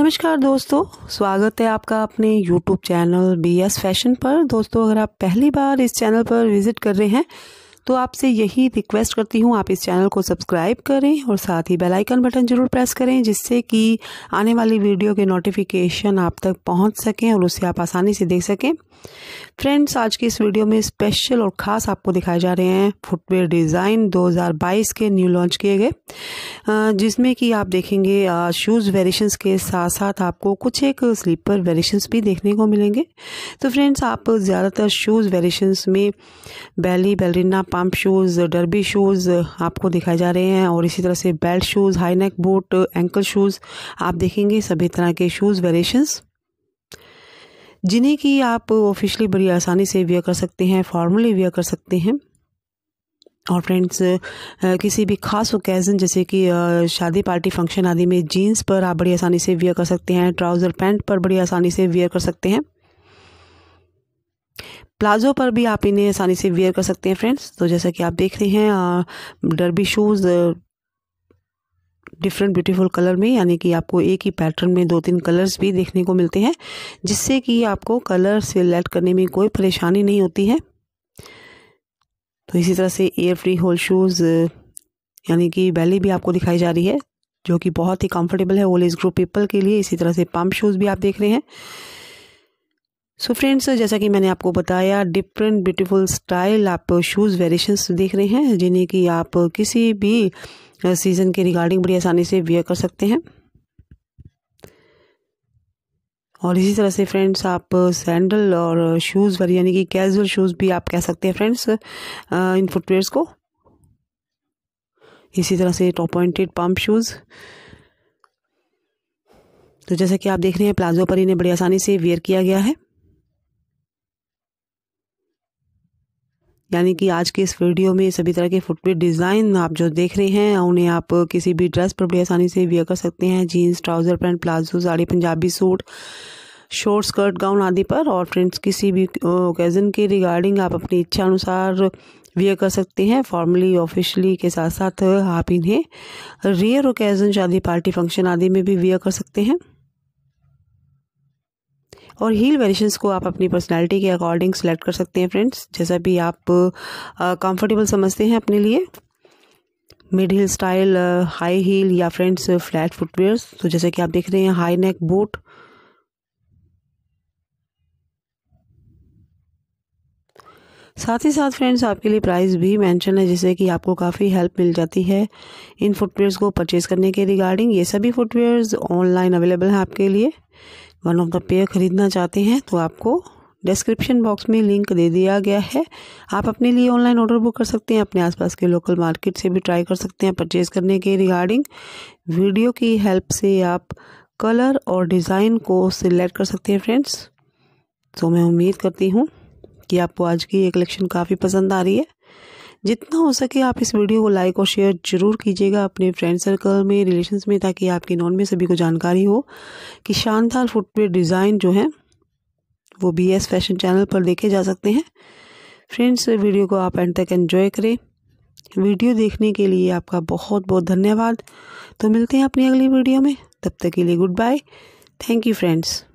नमस्कार दोस्तों स्वागत है आपका अपने YouTube channel B S fashion पर दोस्तों अगर आप पहली बार इस चैनल पर विज़िट कर रहे हैं तो आपसे यही रिक्वेस्ट करती हूँ आप इस चैनल को सब्सक्राइब करें और साथ ही बेल आइकन बटन जरूर प्रेस करें जिससे कि आने वाली वीडियो के नोटिफिकेशन आप तक पहुँच सकें और उसे आप आसानी से देख सकें फ्रेंड्स आज की इस वीडियो में स्पेशल और ख़ास आपको दिखाए जा रहे हैं फुटवेयर डिज़ाइन 2022 के न्यू लॉन्च किए गए जिसमें कि आप देखेंगे शूज़ वेरिएशंस के साथ साथ आपको कुछ एक स्लीपर वेरिएशंस भी देखने को मिलेंगे तो फ्रेंड्स आप ज़्यादातर शूज़ वेरिएशंस में belly ballerina pump shoes derby shoes आपको दिखाए जा रहे हैं और इसी तरह से belt shoes high neck boot ankle shoes आप देखेंगे सभी तरह के शूज़ वेरिएशंस जिन्हें कि आप ऑफिशली बड़ी आसानी से वियर कर सकते हैं फॉर्मली वियर कर सकते हैं और फ्रेंड्स किसी भी खास ओकेज़न जैसे कि शादी पार्टी फंक्शन आदि में जीन्स पर आप बड़ी आसानी से वियर कर सकते हैं ट्राउज़र पैंट पर बड़ी आसानी से वियर कर सकते हैं प्लाजो पर भी आप इन्हें आसानी से वेयर कर सकते हैं फ्रेंड्स तो जैसा कि आप देख रहे हैं derby shoes different beautiful colour में यानी कि आपको एक ही पैटर्न में दो तीन कलर्स भी देखने को मिलते हैं जिससे कि आपको कलर सेलेक्ट करने में कोई परेशानी नहीं होती है तो इसी तरह से एयर फ्री होल शूज़ यानी कि वैली भी आपको दिखाई जा रही है जो कि बहुत ही कंफर्टेबल है ओल्ड एज ग्रुप पीपल के लिए इसी तरह से पम्प शूज़ भी आप देख रहे हैं सो so फ्रेंड्स जैसा कि मैंने आपको बताया डिफरेंट ब्यूटीफुल स्टाइल आप शूज़ वेरिएशंस देख रहे हैं जिन्हें कि आप किसी भी सीज़न के रिगार्डिंग बड़ी आसानी से वेयर कर सकते हैं और इसी तरह से फ्रेंड्स आप सैंडल और शूज़ वाली यानी कि कैजुअल शूज़ भी आप कह सकते हैं फ्रेंड्स इन फुटवेयर्स को इसी तरह से टॉप पॉइंटेड पम्प शूज़ तो जैसा कि आप देख रहे हैं प्लाजो पर इन्हें बड़ी आसानी से वेयर किया गया है यानी कि आज के इस वीडियो में सभी तरह के फुटवेयर डिज़ाइन आप जो देख रहे हैं उन्हें आप किसी भी ड्रेस पर बड़ी आसानी से वेयर कर सकते हैं jeans trouser pant palazzo sari Punjabi suit short skirt gown आदि पर और फ्रेंड्स किसी भी ओकेज़न के रिगार्डिंग आप अपनी इच्छा अनुसार वियर कर सकते हैं फॉर्मली ऑफिशियली के साथ साथ आप इन्हें रेयर ओकेज़न शादी पार्टी फंक्शन आदि में भी वियर कर सकते हैं और हील वेरिएशंस को आप अपनी पर्सनैलिटी के अकॉर्डिंग सेलेक्ट कर सकते हैं फ्रेंड्स जैसा भी आप कंफर्टेबल समझते हैं अपने लिए mid heel style high heel या फ्रेंड्स फ्लैट फुटवेयर्स तो जैसे कि आप देख रहे हैं हाई नेक बूट साथ ही साथ फ्रेंड्स आपके लिए प्राइस भी मेंशन है जिससे कि आपको काफ़ी हेल्प मिल जाती है इन फुटवेयर्स को परचेज़ करने के रिगार्डिंग ये सभी फुटवेयर्स ऑनलाइन अवेलेबल हैं आपके लिए वन ऑफ द पेयर ख़रीदना चाहते हैं तो आपको डिस्क्रिप्शन बॉक्स में लिंक दे दिया गया है आप अपने लिए ऑनलाइन ऑर्डर बुक कर सकते हैं अपने आसपास के लोकल मार्केट से भी ट्राई कर सकते हैं परचेज करने के रिगार्डिंग वीडियो की हेल्प से आप कलर और डिज़ाइन को सिलेक्ट कर सकते हैं फ्रेंड्स तो मैं उम्मीद करती हूँ कि आपको आज की ये कलेक्शन काफ़ी पसंद आ रही है जितना हो सके आप इस वीडियो को लाइक और शेयर जरूर कीजिएगा अपने फ्रेंड सर्कल में रिलेशंस में ताकि आपके नॉन में सभी को जानकारी हो कि शानदार फुटवेयर डिज़ाइन जो है वो बी एस फैशन चैनल पर देखे जा सकते हैं फ्रेंड्स वीडियो को आप एंड तक एंजॉय करें वीडियो देखने के लिए आपका बहुत बहुत धन्यवाद तो मिलते हैं अपनी अगली वीडियो में तब तक के लिए goodbye thank you friends